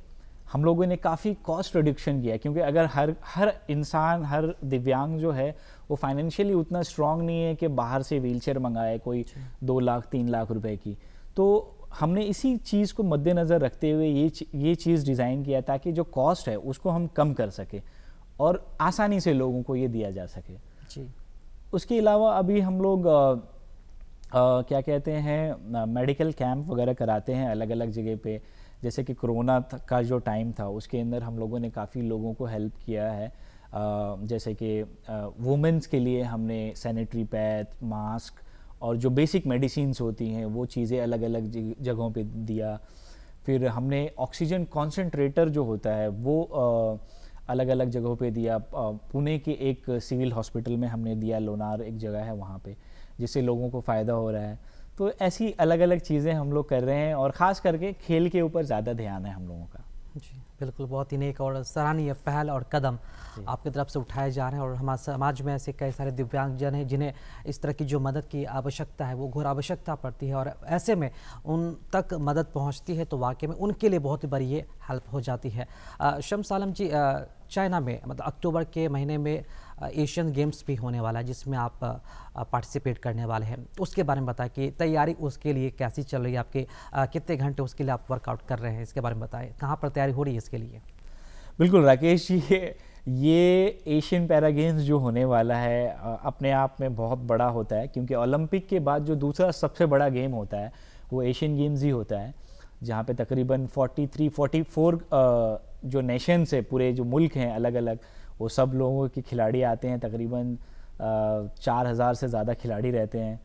हम लोगों ने काफ़ी कॉस्ट रिडक्शन किया क्योंकि अगर हर हर इंसान हर दिव्यांग जो है वो फाइनेंशियली उतना स्ट्रांग नहीं है कि बाहर से चेयर मंगाए कोई दो लाख तीन लाख रुपए की तो हमने इसी चीज़ को मद्देनज़र रखते हुए ये ये चीज़ डिज़ाइन किया ताकि जो कॉस्ट है उसको हम कम कर सकें और आसानी से लोगों को ये दिया जा सके जी उसके अलावा अभी हम लोग आ, आ, क्या कहते हैं मेडिकल कैंप वगैरह कराते हैं अलग अलग जगह पे जैसे कि कोरोना का जो टाइम था उसके अंदर हम लोगों ने काफ़ी लोगों को हेल्प किया है जैसे कि वुमेंस के लिए हमने सैनिटरी पैड मास्क और जो बेसिक मेडिसिन होती हैं वो चीज़ें अलग अलग जगहों पे दिया फिर हमने ऑक्सीजन कॉन्सेंट्रेटर जो होता है वो अलग अलग जगहों पे दिया पुणे के एक सिविल हॉस्पिटल में हमने दिया लोनार एक जगह है वहाँ पे जिससे लोगों को फ़ायदा हो रहा है तो ऐसी अलग अलग चीज़ें हम लोग कर रहे हैं और ख़ास करके खेल के ऊपर ज़्यादा ध्यान है हम लोगों का जी बिल्कुल बहुत ही नेक और सराहनीय पहल और कदम आपकी तरफ से उठाए जा रहे हैं और हमारे समाज में ऐसे कई सारे दिव्यांगजन हैं जिन्हें इस तरह की जो मदद की आवश्यकता है वो घोर आवश्यकता पड़ती है और ऐसे में उन तक मदद पहुंचती है तो वाकई में उनके लिए बहुत ही बड़ी ये हेल्प हो जाती है शम्स आलम जी चाइना में मतलब अक्टूबर के महीने में एशियन गेम्स भी होने वाला है जिसमें आप पार्टिसिपेट करने वाले हैं उसके बारे में बताएं कि तैयारी उसके लिए कैसी चल रही है आपके कितने घंटे उसके लिए आप वर्कआउट कर रहे हैं इसके बारे में बताएं कहाँ पर तैयारी हो रही है इसके लिए बिल्कुल राकेश ये ये एशियन पैरा गेम्स जो होने वाला है अपने आप में बहुत बड़ा होता है क्योंकि ओलंपिक के बाद जो दूसरा सबसे बड़ा गेम होता है वो एशियन गेम्स ही होता है जहाँ पे तकरीबन 43, 44 जो नेशंस है पूरे जो मुल्क हैं अलग अलग वो सब लोगों के खिलाड़ी आते हैं तकरीबन चार हज़ार से ज़्यादा खिलाड़ी रहते हैं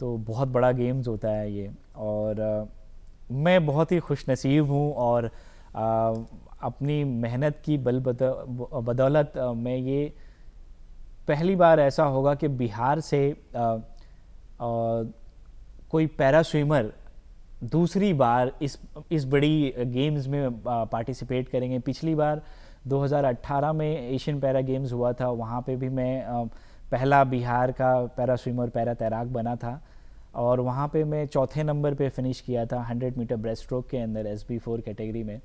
तो बहुत बड़ा गेम्स होता है ये और आ, मैं बहुत ही खुश नसीब हूँ और आ, अपनी मेहनत की बल बदौलत मैं ये पहली बार ऐसा होगा कि बिहार से आ, कोई पैरा स्विमर दूसरी बार इस इस बड़ी गेम्स में पार्टिसिपेट करेंगे पिछली बार 2018 में एशियन पैरा गेम्स हुआ था वहाँ पे भी मैं पहला बिहार का पैरा स्विमर पैरा तैराक बना था और वहाँ पे मैं चौथे नंबर पे फिनिश किया था 100 मीटर ब्रेस्ट स्ट्रोक के अंदर एस बी फोर कैटेगरी में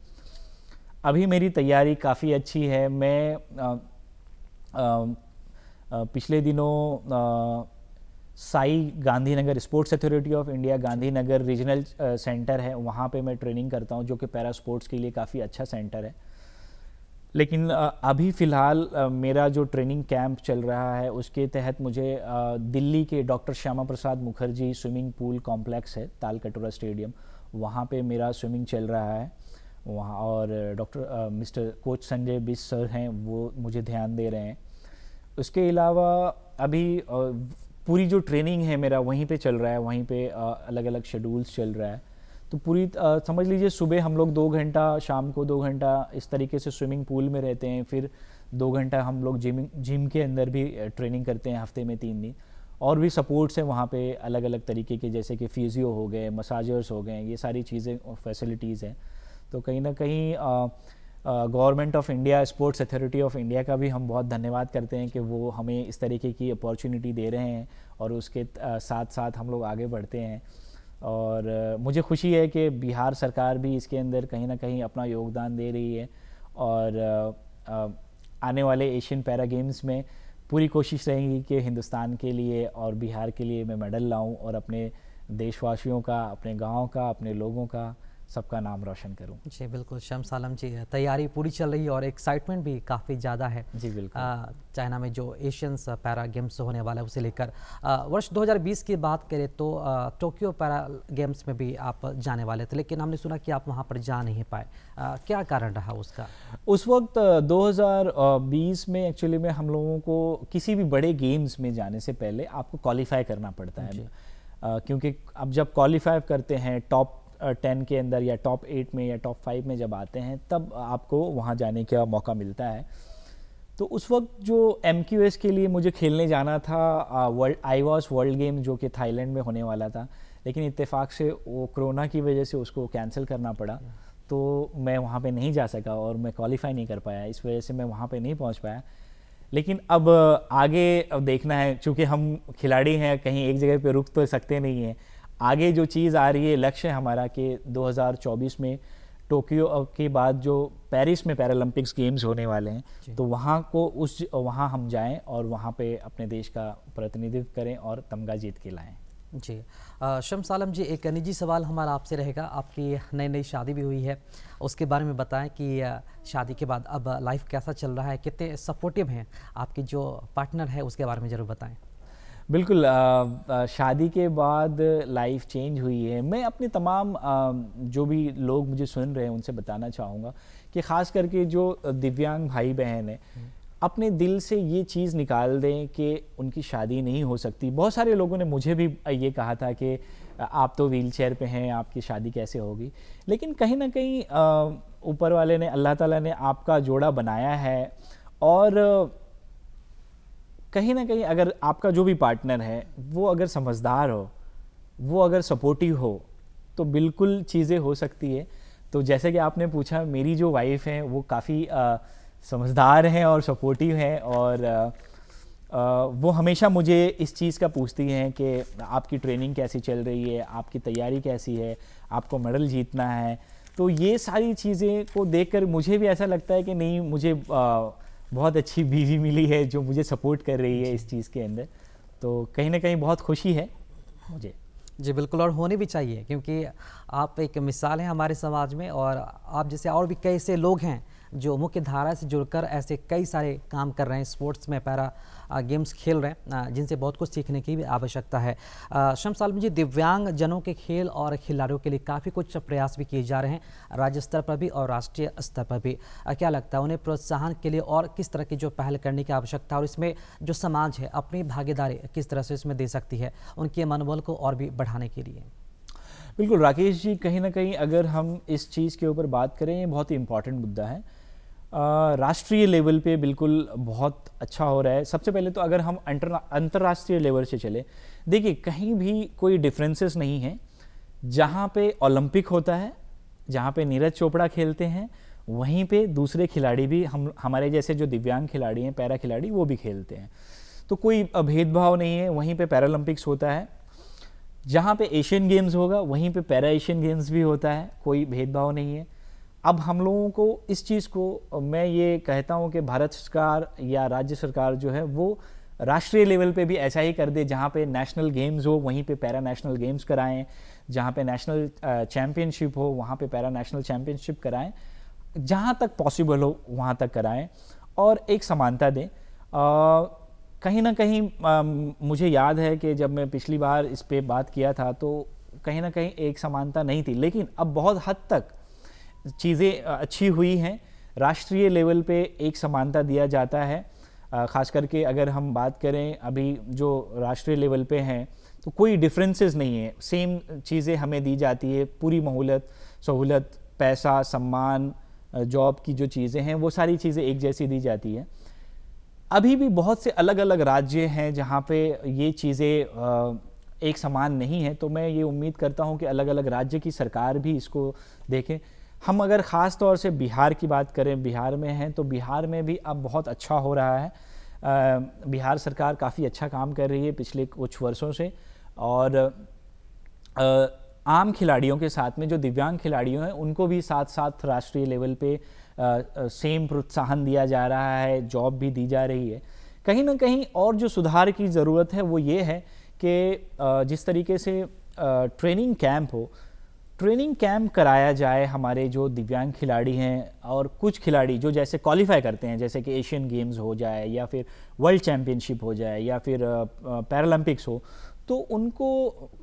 अभी मेरी तैयारी काफ़ी अच्छी है मैं आ, आ, आ, पिछले दिनों SAI Gandhinagar sports authority of India Gandhinagar regional centre है वहाँ पे मैं ट्रेनिंग करता हूँ जो कि पैरा स्पोर्ट्स के लिए काफ़ी अच्छा सेंटर है लेकिन अभी फ़िलहाल मेरा जो ट्रेनिंग कैंप चल रहा है उसके तहत मुझे दिल्ली के doctor Shyama Prasad Mukherjee swimming pool complex है तालकटोरा स्टेडियम वहाँ पे मेरा स्विमिंग चल रहा है वहाँ और डॉक्टर मिस्टर कोच संजय बिस सर हैं वो मुझे ध्यान दे रहे हैं उसके अलावा अभी पूरी जो ट्रेनिंग है मेरा वहीं पे चल रहा है वहीं पे अलग अलग शेड्यूल्स चल रहा है तो पूरी समझ लीजिए सुबह हम लोग दो घंटा शाम को दो घंटा इस तरीके से स्विमिंग पूल में रहते हैं फिर दो घंटा हम लोग जिम जिम के अंदर भी ट्रेनिंग करते हैं हफ्ते में तीन दिन और भी सपोर्ट्स हैं वहाँ पे अलग अलग तरीके के जैसे कि फिजियो हो गए मसाजर्स हो गए ये सारी चीज़ें फैसिलिटीज़ हैं तो कहीं ना कहीं government of India sports authority of India का भी हम बहुत धन्यवाद करते हैं कि वो हमें इस तरीके की अपॉर्चुनिटी दे रहे हैं और उसके साथ साथ हम लोग आगे बढ़ते हैं और मुझे खुशी है कि बिहार सरकार भी इसके अंदर कहीं ना कहीं अपना योगदान दे रही है और आने वाले एशियन पैरा गेम्स में पूरी कोशिश रहेगी कि हिंदुस्तान के लिए और बिहार के लिए मैं मेडल लाऊं और अपने देशवासियों का अपने गांव का अपने लोगों का सबका नाम रोशन करूँ जी बिल्कुल शम्स आलम जी तैयारी पूरी चल रही है और एक्साइटमेंट भी काफ़ी ज़्यादा है जी बिल्कुल चाइना में जो एशियंस पैरा गेम्स होने वाला है उसे लेकर वर्ष 2020 की बात करें तो टोक्यो पैरा गेम्स में भी आप जाने वाले थे लेकिन हमने सुना कि आप वहाँ पर जा नहीं पाए क्या कारण रहा उसका उस वक्त दो में एक्चुअली में हम लोगों को किसी भी बड़े गेम्स में जाने से पहले आपको क्वालिफाई करना पड़ता है क्योंकि अब जब क्वालिफाई करते हैं टॉप टेन के अंदर या टॉप एट में या टॉप फाइव में जब आते हैं तब आपको वहाँ जाने का मौका मिलता है तो उस वक्त जो एम के लिए मुझे खेलने जाना था वर्ल्ड आई वॉस वर्ल्ड गेम जो कि थाईलैंड में होने वाला था लेकिन इत्तेफाक से वो कोरोना की वजह से उसको कैंसिल करना पड़ा तो मैं वहाँ पे नहीं जा सका और मैं क्वालिफाई नहीं कर पाया इस वजह से मैं वहाँ पे नहीं पहुँच पाया लेकिन अब आगे अब देखना है चूँकि हम खिलाड़ी हैं कहीं एक जगह पे रुक तो सकते नहीं हैं आगे जो चीज़ आ रही है लक्ष्य हमारा कि 2024 में टोक्यो के बाद जो पेरिस में पैरालंपिक्स गेम्स होने वाले हैं तो वहाँ को उस वहाँ हम जाएं और वहाँ पे अपने देश का प्रतिनिधित्व करें और तमगा जीत के लाएं जी शम सालम जी एक निजी सवाल हमारा आपसे रहेगा आपकी नई नई शादी भी हुई है उसके बारे में बताएं कि शादी के बाद अब लाइफ कैसा चल रहा है कितने सपोर्टिव हैं आपकी जो पार्टनर है उसके बारे में ज़रूर बताएं बिल्कुल शादी के बाद लाइफ चेंज हुई है मैं अपने तमाम जो भी लोग मुझे सुन रहे हैं उनसे बताना चाहूँगा कि ख़ास करके जो दिव्यांग भाई बहन है हम्म। अपने दिल से ये चीज़ निकाल दें कि उनकी शादी नहीं हो सकती बहुत सारे लोगों ने मुझे भी ये कहा था कि आप तो व्हीलचेयर पे हैं आपकी शादी कैसे होगी लेकिन कहीं ना कहीं ऊपर वाले ने अल्लाह ताला ने आपका जोड़ा बनाया है और कहीं ना कहीं अगर आपका जो भी पार्टनर है वो अगर समझदार हो वो अगर सपोर्टिव हो तो बिल्कुल चीज़ें हो सकती है तो जैसे कि आपने पूछा मेरी जो वाइफ है वो काफ़ी समझदार हैं और सपोर्टिव हैं और आ, आ, वो हमेशा मुझे इस चीज़ का पूछती हैं कि आपकी ट्रेनिंग कैसी चल रही है आपकी तैयारी कैसी है आपको मेडल जीतना है तो ये सारी चीज़ें को देखकर मुझे भी ऐसा लगता है कि नहीं मुझे आ, बहुत अच्छी बीवी मिली है जो मुझे सपोर्ट कर रही है इस चीज़ के अंदर तो कहीं ना कहीं बहुत खुशी है मुझे जी बिल्कुल और होने भी चाहिए क्योंकि आप एक मिसाल हैं हमारे समाज में और आप जैसे और भी कैसे लोग हैं जो मुख्य धारा से जुड़कर ऐसे कई सारे काम कर रहे हैं स्पोर्ट्स में पैरा गेम्स खेल रहे हैं जिनसे बहुत कुछ सीखने की भी आवश्यकता है साल में जी दिव्यांग जनों के खेल और खिलाड़ियों के लिए काफ़ी कुछ प्रयास भी किए जा रहे हैं राज्य स्तर पर भी और राष्ट्रीय स्तर पर भी क्या लगता है उन्हें प्रोत्साहन के लिए और किस तरह की जो पहल करने की आवश्यकता और इसमें जो समाज है अपनी भागीदारी किस तरह से इसमें दे सकती है उनके मनोबल को और भी बढ़ाने के लिए बिल्कुल राकेश जी कहीं ना कहीं अगर हम इस चीज़ के ऊपर बात करें ये बहुत ही इंपॉर्टेंट मुद्दा है राष्ट्रीय लेवल पे बिल्कुल बहुत अच्छा हो रहा है सबसे पहले तो अगर हम अंतर्राष्ट्रीय लेवल से चले देखिए कहीं भी कोई डिफरेंसेस नहीं है जहाँ पे ओलंपिक होता है जहाँ पे नीरज चोपड़ा खेलते हैं वहीं पे दूसरे खिलाड़ी भी हम हमारे जैसे जो दिव्यांग खिलाड़ी हैं पैरा खिलाड़ी वो भी खेलते हैं तो कोई भेदभाव नहीं है वहीं पे पैरालंपिक्स होता है जहाँ पे एशियन गेम्स होगा वहीं पे पैरा एशियन गेम्स भी होता है कोई भेदभाव नहीं है अब हम लोगों को इस चीज़ को मैं ये कहता हूँ कि भारत सरकार या राज्य सरकार जो है वो राष्ट्रीय लेवल पे भी ऐसा ही कर दे जहाँ पे नेशनल गेम्स हो वहीं पे पैरा नेशनल गेम्स कराएं जहाँ पे नेशनल चैम्पियनशिप हो वहाँ पे पैरा नेशनल चैम्पियनशिप कराएं जहाँ तक पॉसिबल हो वहाँ तक कराएं और एक समानता दें कहीं ना कहीं आ, मुझे याद है कि जब मैं पिछली बार इस पर बात किया था तो कहीं ना कहीं एक समानता नहीं थी लेकिन अब बहुत हद तक चीज़ें अच्छी हुई हैं राष्ट्रीय लेवल पे एक समानता दिया जाता है ख़ास करके अगर हम बात करें अभी जो राष्ट्रीय लेवल पे हैं तो कोई डिफरेंसेस नहीं है सेम चीज़ें हमें दी जाती है पूरी महूलत सहूलत पैसा सम्मान जॉब की जो चीज़ें हैं वो सारी चीज़ें एक जैसी दी जाती है अभी भी बहुत से अलग अलग राज्य हैं जहाँ पे ये चीज़ें एक समान नहीं है तो मैं ये उम्मीद करता हूँ कि अलग अलग राज्य की सरकार भी इसको देखें हम अगर ख़ास तौर से बिहार की बात करें बिहार में हैं तो बिहार में भी अब बहुत अच्छा हो रहा है बिहार सरकार काफ़ी अच्छा काम कर रही है पिछले कुछ वर्षों से और आम खिलाड़ियों के साथ में जो दिव्यांग खिलाड़ियों हैं उनको भी साथ साथ राष्ट्रीय लेवल पे सेम प्रोत्साहन दिया जा रहा है जॉब भी दी जा रही है कहीं ना कहीं और जो सुधार की ज़रूरत है वो ये है कि जिस तरीके से ट्रेनिंग कैंप हो ट्रेनिंग कैम्प कराया जाए हमारे जो दिव्यांग खिलाड़ी हैं और कुछ खिलाड़ी जो जैसे क्वालिफाई करते हैं जैसे कि एशियन गेम्स हो जाए या फिर वर्ल्ड चैम्पियनशिप हो जाए या फिर पैरालंपिक्स हो तो उनको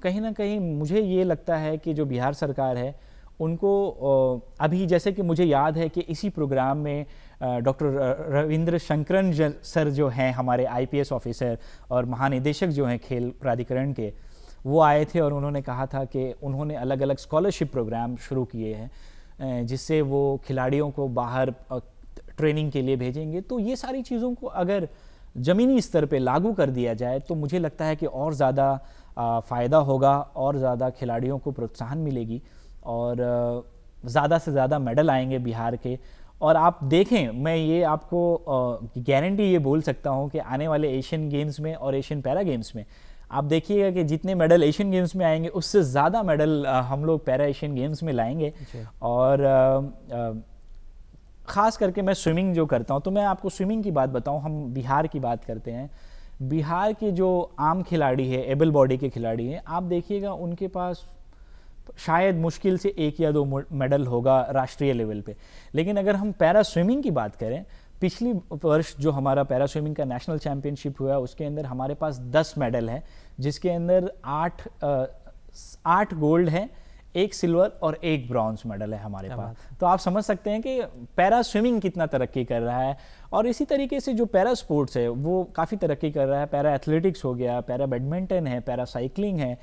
कहीं ना कहीं मुझे ये लगता है कि जो बिहार सरकार है उनको अभी जैसे कि मुझे याद है कि इसी प्रोग्राम में डॉक्टर रविंद्र शंकरन सर जो हैं हमारे आईपीएस ऑफिसर और महानिदेशक जो हैं खेल प्राधिकरण के वो आए थे और उन्होंने कहा था कि उन्होंने अलग अलग स्कॉलरशिप प्रोग्राम शुरू किए हैं जिससे वो खिलाड़ियों को बाहर ट्रेनिंग के लिए भेजेंगे तो ये सारी चीज़ों को अगर ज़मीनी स्तर पे लागू कर दिया जाए तो मुझे लगता है कि और ज़्यादा फ़ायदा होगा और ज़्यादा खिलाड़ियों को प्रोत्साहन मिलेगी और ज़्यादा से ज़्यादा मेडल आएंगे बिहार के और आप देखें मैं ये आपको गारंटी ये बोल सकता हूँ कि आने वाले एशियन गेम्स में और एशियन पैरा गेम्स में आप देखिएगा कि जितने मेडल एशियन गेम्स में आएंगे उससे ज़्यादा मेडल हम लोग पैरा एशियन गेम्स में लाएंगे और ख़ास करके मैं स्विमिंग जो करता हूँ तो मैं आपको स्विमिंग की बात बताऊँ हम बिहार की बात करते हैं बिहार के जो आम खिलाड़ी है एबल बॉडी के खिलाड़ी हैं आप देखिएगा उनके पास शायद मुश्किल से एक या दो मेडल होगा राष्ट्रीय लेवल पे लेकिन अगर हम पैरा स्विमिंग की बात करें पिछली वर्ष जो हमारा पैरा स्विमिंग का नेशनल चैम्पियनशिप हुआ उसके अंदर हमारे पास दस मेडल हैं जिसके अंदर आठ आठ गोल्ड हैं एक सिल्वर और एक ब्रॉन्ज मेडल है हमारे पास तो आप समझ सकते हैं कि पैरा स्विमिंग कितना तरक्की कर रहा है और इसी तरीके से जो पैरा स्पोर्ट्स है वो काफ़ी तरक्की कर रहा है पैरा एथलेटिक्स हो गया पैरा बैडमिंटन है पैरा साइकिलिंग है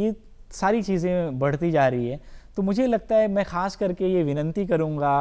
ये सारी चीज़ें बढ़ती जा रही है तो मुझे लगता है मैं ख़ास करके ये विनंती करूँगा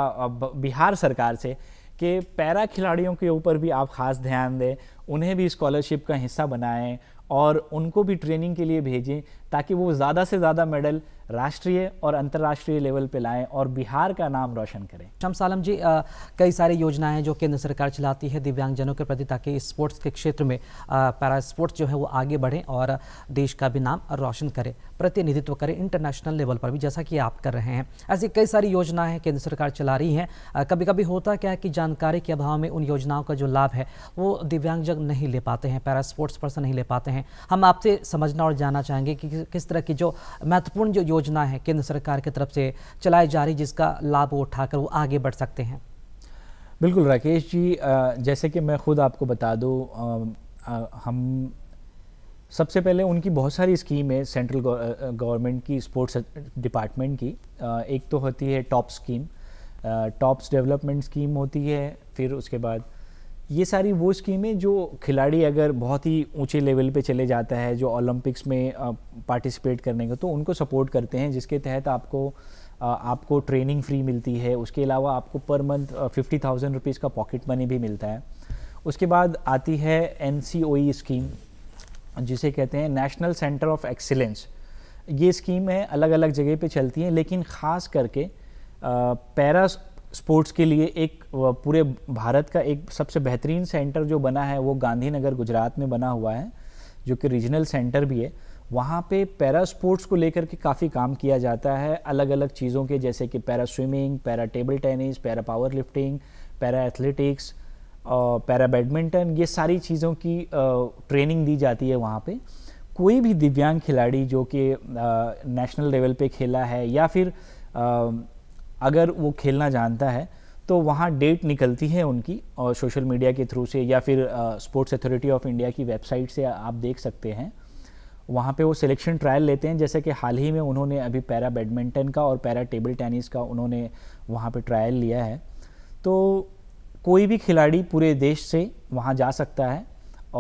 बिहार सरकार से कि पैरा खिलाड़ियों के ऊपर भी आप ख़ास ध्यान दें उन्हें भी स्कॉलरशिप का हिस्सा बनाएं और उनको भी ट्रेनिंग के लिए भेजें ताकि वो ज़्यादा से ज़्यादा मेडल राष्ट्रीय और अंतर्राष्ट्रीय लेवल पे लाएं और बिहार का नाम रोशन करें शम सालम जी आ, कई सारी योजनाएं जो केंद्र सरकार चलाती है दिव्यांगजनों के प्रति ताकि स्पोर्ट्स के क्षेत्र में पैरा स्पोर्ट्स जो है वो आगे बढ़ें और देश का भी नाम रोशन करें प्रतिनिधित्व करें इंटरनेशनल लेवल पर भी जैसा कि आप कर रहे हैं ऐसी कई सारी योजनाएँ केंद्र सरकार चला रही हैं कभी कभी होता क्या है कि जानकारी के अभाव में उन योजनाओं का जो लाभ है वो दिव्यांगजन नहीं ले पाते हैं पैरा स्पोर्ट्स पर्सन नहीं ले पाते हैं हम आपसे समझना और जानना चाहेंगे कि किस तरह की जो महत्वपूर्ण जो योजना है केंद्र सरकार की के तरफ से चलाई जा रही जिसका लाभ वो उठाकर वो आगे बढ़ सकते हैं बिल्कुल राकेश जी जैसे कि मैं खुद आपको बता दूँ हम सबसे पहले उनकी बहुत सारी स्कीम है सेंट्रल गवर्नमेंट की स्पोर्ट्स डिपार्टमेंट की एक तो होती है top scheme TOPS development scheme होती है फिर उसके बाद ये सारी वो स्कीमें जो खिलाड़ी अगर बहुत ही ऊंचे लेवल पे चले जाता है जो ओलंपिक्स में पार्टिसिपेट करने का तो उनको सपोर्ट करते हैं जिसके तहत आपको आपको ट्रेनिंग फ्री मिलती है उसके अलावा आपको per month fifty thousand rupees का पॉकेट मनी भी मिलता है उसके बाद आती है एन स्कीम e जिसे कहते हैं नेशनल सेंटर ऑफ एक्सीलेंस ये स्कीम है अलग अलग जगह पे चलती हैं लेकिन ख़ास करके पैरा स्पोर्ट्स के लिए एक पूरे भारत का एक सबसे बेहतरीन सेंटर जो बना है वो गांधीनगर गुजरात में बना हुआ है जो कि रीजनल सेंटर भी है वहाँ पे पैरा स्पोर्ट्स को लेकर के काफ़ी काम किया जाता है अलग अलग चीज़ों के जैसे कि para swimming para table tennis para power lifting para athletics para badminton ये सारी चीज़ों की ट्रेनिंग दी जाती है वहाँ पे कोई भी दिव्यांग खिलाड़ी जो कि नेशनल लेवल पे खेला है या फिर अगर वो खेलना जानता है तो वहाँ डेट निकलती है उनकी और सोशल मीडिया के थ्रू से या फिर स्पोर्ट्स अथॉरिटी ऑफ इंडिया की वेबसाइट से आप देख सकते हैं वहाँ पे वो सिलेक्शन ट्रायल लेते हैं जैसे कि हाल ही में उन्होंने अभी पैरा बैडमिंटन का और पैरा टेबल टेनिस का उन्होंने वहाँ पे ट्रायल लिया है तो कोई भी खिलाड़ी पूरे देश से वहाँ जा सकता है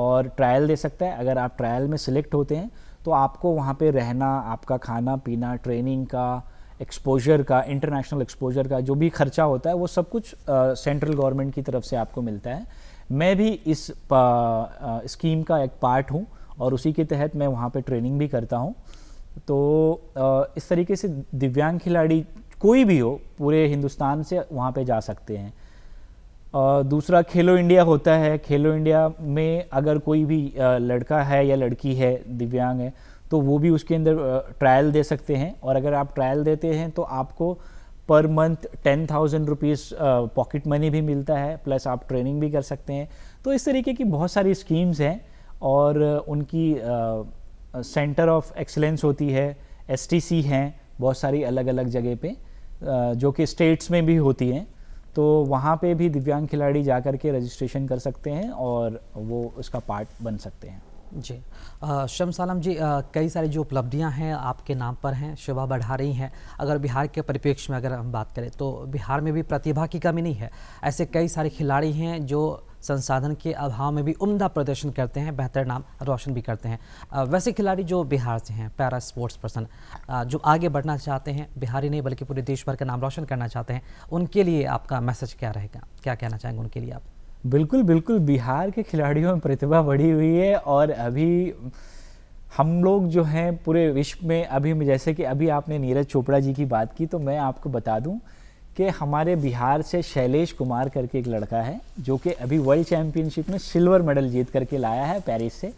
और ट्रायल दे सकता है अगर आप ट्रायल में सिलेक्ट होते हैं तो आपको वहाँ पे रहना आपका खाना पीना ट्रेनिंग का एक्सपोजर का इंटरनेशनल एक्सपोजर का जो भी खर्चा होता है वो सब कुछ सेंट्रल गवर्नमेंट की तरफ से आपको मिलता है मैं भी इस स्कीम का एक पार्ट हूँ और उसी के तहत मैं वहाँ पे ट्रेनिंग भी करता हूँ तो uh, इस तरीके से दिव्यांग खिलाड़ी कोई भी हो पूरे हिंदुस्तान से वहाँ पे जा सकते हैं दूसरा खेलो इंडिया होता है खेलो इंडिया में अगर कोई भी लड़का है या लड़की है दिव्यांग है तो वो भी उसके अंदर ट्रायल दे सकते हैं और अगर आप ट्रायल देते हैं तो आपको per month ten thousand rupees pocket money भी मिलता है प्लस आप ट्रेनिंग भी कर सकते हैं तो इस तरीके की बहुत सारी स्कीम्स हैं और उनकी सेंटर ऑफ एक्सलेंस होती है एस टी हैं बहुत सारी अलग अलग जगह पे जो कि स्टेट्स में भी होती हैं तो वहाँ पे भी दिव्यांग खिलाड़ी जा कर के रजिस्ट्रेशन कर सकते हैं और वो उसका पार्ट बन सकते हैं जी शम सालम जी कई सारी जो उपलब्धियां हैं आपके नाम पर हैं शोभा बढ़ा रही हैं अगर बिहार के परिप्रेक्ष्य में अगर हम बात करें तो बिहार में भी प्रतिभा की कमी नहीं है ऐसे कई सारे खिलाड़ी हैं जो संसाधन के अभाव में भी उम्दा प्रदर्शन करते हैं बेहतर नाम रोशन भी करते हैं वैसे खिलाड़ी जो बिहार से हैं पैरा स्पोर्ट्स पर्सन जो आगे बढ़ना चाहते हैं बिहारी नहीं बल्कि पूरे देश भर का नाम रोशन करना चाहते हैं उनके लिए आपका मैसेज क्या रहेगा क्या कहना चाहेंगे उनके लिए आप बिल्कुल बिल्कुल बिहार के खिलाड़ियों में प्रतिभा बढ़ी हुई है और अभी हम लोग जो हैं पूरे विश्व में अभी जैसे कि अभी आपने नीरज चोपड़ा जी की बात की तो मैं आपको बता दूं कि हमारे बिहार से शैलेश कुमार करके एक लड़का है जो कि अभी वर्ल्ड चैम्पियनशिप में सिल्वर मेडल जीत करके लाया है पेरिस से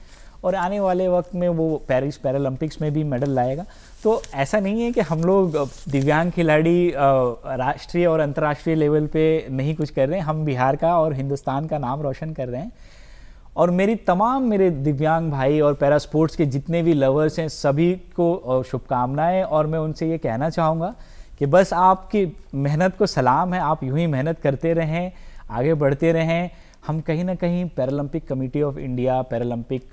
और आने वाले वक्त में वो पेरिस पैरालंपिक्स में भी मेडल लाएगा तो ऐसा नहीं है कि हम लोग दिव्यांग खिलाड़ी राष्ट्रीय और अंतर्राष्ट्रीय लेवल पे नहीं कुछ कर रहे हैं हम बिहार का और हिंदुस्तान का नाम रोशन कर रहे हैं और मेरी तमाम मेरे दिव्यांग भाई और पैरा स्पोर्ट्स के जितने भी लवर्स हैं सभी को शुभकामनाएं और मैं उनसे ये कहना चाहूँगा कि बस आपकी मेहनत को सलाम है आप यूं ही मेहनत करते रहें आगे बढ़ते रहें हम कहीं ना कहीं Paralympic committee of India Paralympic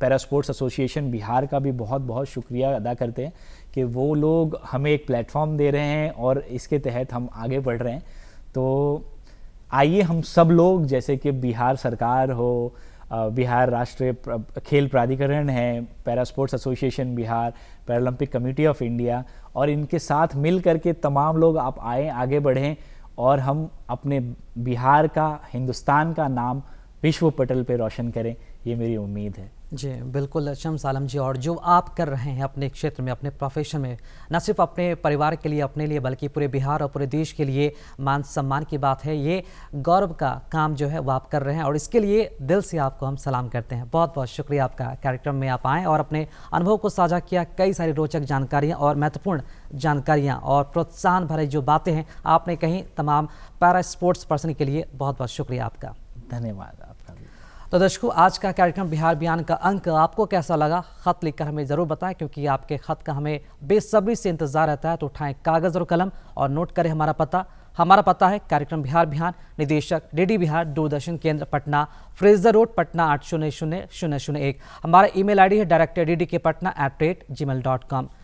para sports association Bihar का भी बहुत बहुत शुक्रिया अदा करते हैं कि वो लोग हमें एक प्लेटफॉर्म दे रहे हैं और इसके तहत हम आगे बढ़ रहे हैं तो आइए हम सब लोग जैसे कि बिहार सरकार हो uh, बिहार राष्ट्रीय खेल प्राधिकरण है para sports association Bihar Paralympic committee of India और इनके साथ मिल करके तमाम लोग आप आए आगे बढ़ें और हम अपने बिहार का हिंदुस्तान का नाम विश्व पटल पर रोशन करें ये मेरी उम्मीद है जी बिल्कुल शम सालम जी और जो आप कर रहे हैं अपने क्षेत्र में अपने प्रोफेशन में न सिर्फ अपने परिवार के लिए अपने लिए बल्कि पूरे बिहार और पूरे देश के लिए मान सम्मान की बात है ये गौरव का काम जो है वो आप कर रहे हैं और इसके लिए दिल से आपको हम सलाम करते हैं बहुत बहुत शुक्रिया आपका कार्यक्रम में आप आएँ और अपने अनुभव को साझा किया कई सारी रोचक जानकारियाँ और महत्वपूर्ण जानकारियाँ और प्रोत्साहन भरे जो बातें हैं आपने कहीं तमाम पैरा स्पोर्ट्स पर्सन के लिए बहुत बहुत शुक्रिया आपका धन्यवाद तो दर्शकों आज का कार्यक्रम बिहार बयान का अंक आपको कैसा लगा खत लिखकर हमें ज़रूर बताएं क्योंकि आपके खत का हमें बेसब्री से इंतजार रहता है तो उठाएं कागज़ और कलम और नोट करें हमारा पता हमारा पता है कार्यक्रम बिहार बिहार निदेशक डीडी बिहार दूरदर्शन केंद्र पटना फ्रेजर रोड पटना आठ शून्य शून्य शून्य शून्य एक हमारा ईमेल आईडी है director D K Patna at rate Gmail dot com